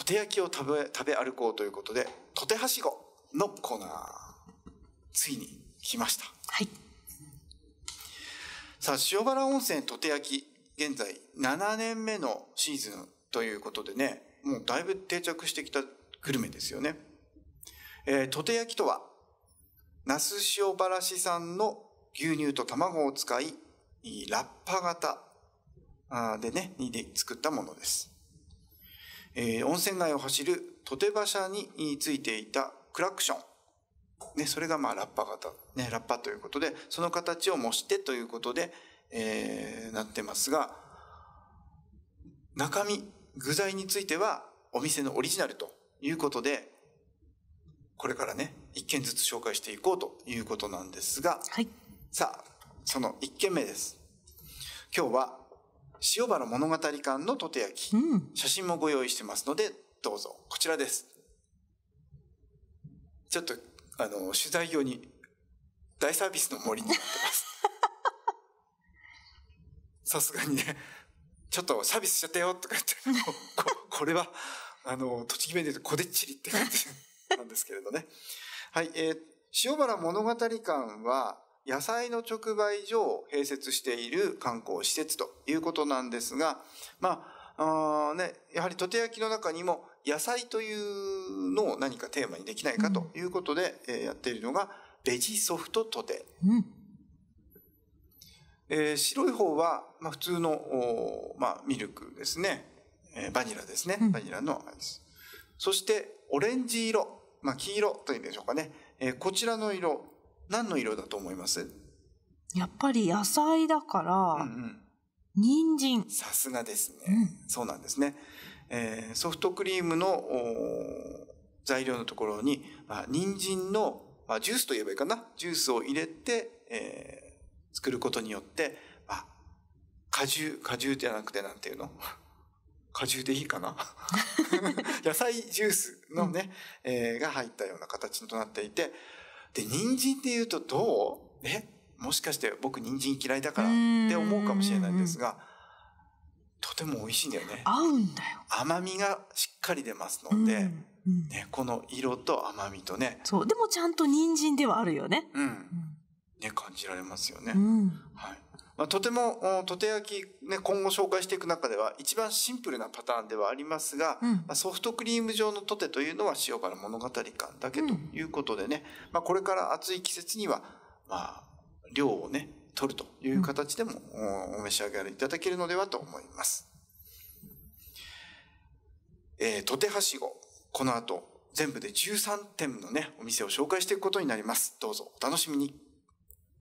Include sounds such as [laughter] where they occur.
とて焼きを食べ、食べ歩こうということで、とてはしごのコーナー、ついに来ました。はい。さあ、塩原温泉とて焼き、現在7年目のシーズンということでね、もうだいぶ定着してきたグルメですよね。えー、とて焼きとは、那須塩原市産の牛乳と卵を使い、ラッパ型でね、煮で作ったものです。えー、温泉街を走るトテ馬車についていたクラクション。ね、それがまあラッパ型、ね、ラッパということで、その形を模してということで、えー、なってますが、中身、具材についてはお店のオリジナルということで、これからね、一軒ずつ紹介していこうということなんですが、はい、さあ、その一軒目です。今日は塩原物語館のとて焼き、うん、写真もご用意してますので、どうぞ。こちらです。ちょっと、あの、取材用に大サービスの森になってます。[laughs] さすがにね、ちょっとサービスしちゃったよとか言って、もここれは、あの、栃木弁で言うとこでっちりって感じなんですけれどね。はい、えー、塩原物語館は、野菜の直売所を併設している観光施設ということなんですが、まあ、あね、やはりとて焼きの中にも野菜というのを何かテーマにできないかということで、うん、えー、やっているのがベジソフトとて、うんえー、白い方は、まあ、普通のお、まあ、ミルクですね、えー、バニラですね、バニラのアイス。そしてオレンジ色、まあ、黄色というんでしょうかね、えー、こちらの色何の色だと思いますやっぱり野菜だから、うんうん、人参さすがですね、うん、そうなんですね、えー、ソフトクリームの材料のところに、まあ、人参の、まあ、ジュースといえばいいかなジュースを入れて、えー、作ることによって、まあ、果汁果汁じゃなくてなんていうの果汁でいいかな [laughs] 野菜ジュースのね、うん、えー、が入ったような形となっていてで、人参って言うとどうえもしかして僕人参嫌いだからって思うかもしれないんですが、とても美味しいんだよね。合うんだよ。甘みがしっかり出ますので、ね、この色と甘みとね。そう、でもちゃんと人参ではあるよね。うん。ね、感じられますよね。うん、はい。まあ、とても、とて焼き、ね、今後紹介していく中では、一番シンプルなパターンではありますが、うん、まあ、ソフトクリーム状のとてというのは塩原物語感だけということでね、うん、まあ、これから暑い季節には、まあ、量をね、取るという形でも、お召し上がりいただけるのではと思います。えー、とてはしご。この後、全部で13点のね、お店を紹介していくことになります。どうぞお楽しみに。